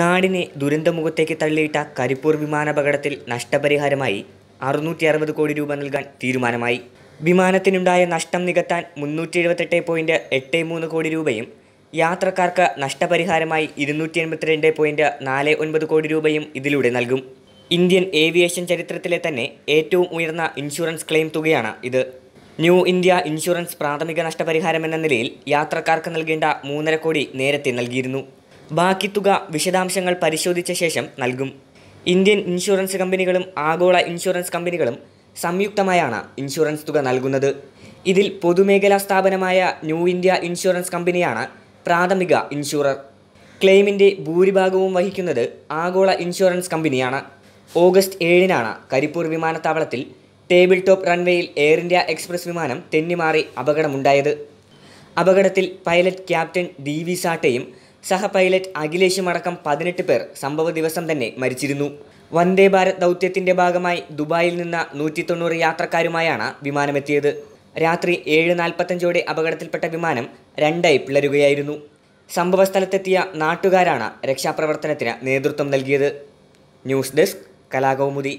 നാടിനെ ദുരന്തമുഖത്തേക്ക് തള്ളിയിട്ട കരിപ്പൂർ വിമാനാപകടത്തിൽ നഷ്ടപരിഹാരമായി അറുന്നൂറ്റി അറുപത് കോടി രൂപ നൽകാൻ തീരുമാനമായി വിമാനത്തിനുണ്ടായ നഷ്ടം നികത്താൻ മുന്നൂറ്റി എഴുപത്തെട്ട് എട്ട് മൂന്ന് കോടി രൂപയും യാത്രക്കാർക്ക് നഷ്ടപരിഹാരമായി ഇരുന്നൂറ്റി എൺപത്തിരണ്ട് നാല് ഒൻപത് കോടി രൂപയും ഇതിലൂടെ നൽകും ഇന്ത്യൻ ഏവിയേഷൻ ചരിത്രത്തിലെ തന്നെ ഏറ്റവും ഉയർന്ന ഇൻഷുറൻസ് ക്ലെയിം തുകയാണ് ഇത് ന്യൂ ഇന്ത്യ ഇൻഷുറൻസ് പ്രാഥമിക നഷ്ടപരിഹാരം എന്ന നിലയിൽ യാത്രക്കാർക്ക് നൽകേണ്ട മൂന്നര കോടി നേരത്തെ നൽകിയിരുന്നു ബാക്കി തുക വിശദാംശങ്ങൾ പരിശോധിച്ച ശേഷം നൽകും ഇന്ത്യൻ ഇൻഷുറൻസ് കമ്പനികളും ആഗോള ഇൻഷുറൻസ് കമ്പനികളും സംയുക്തമായാണ് ഇൻഷുറൻസ് തുക നൽകുന്നത് ഇതിൽ പൊതുമേഖലാ സ്ഥാപനമായ ന്യൂ ഇന്ത്യ ഇൻഷുറൻസ് കമ്പനിയാണ് പ്രാഥമിക ഇൻഷുറർ ക്ലെയിമിൻ്റെ ഭൂരിഭാഗവും വഹിക്കുന്നത് ആഗോള ഇൻഷുറൻസ് കമ്പനിയാണ് ഓഗസ്റ്റ് ഏഴിനാണ് കരിപ്പൂർ വിമാനത്താവളത്തിൽ ടേബിൾ ടോപ്പ് റൺവേയിൽ എയർ ഇന്ത്യ എക്സ്പ്രസ് വിമാനം തെന്നിമാറി അപകടമുണ്ടായത് അപകടത്തിൽ പൈലറ്റ് ക്യാപ്റ്റൻ ഡി വി സാട്ടയും സഹ പൈലറ്റ് അഖിലേഷുമടക്കം പതിനെട്ട് പേർ സംഭവ ദിവസം തന്നെ മരിച്ചിരുന്നു വന്ദേ ഭാരത് ദൗത്യത്തിന്റെ ഭാഗമായി ദുബായിൽ നിന്ന് നൂറ്റി തൊണ്ണൂറ് യാത്രക്കാരുമായാണ് വിമാനമെത്തിയത് രാത്രി ഏഴ് നാൽപ്പത്തഞ്ചോടെ അപകടത്തിൽപ്പെട്ട വിമാനം രണ്ടായി പിളരുകയായിരുന്നു സംഭവസ്ഥലത്തെത്തിയ നാട്ടുകാരാണ് രക്ഷാപ്രവർത്തനത്തിന് നേതൃത്വം നൽകിയത് ന്യൂസ് ഡെസ്ക് കലാകൗമുദി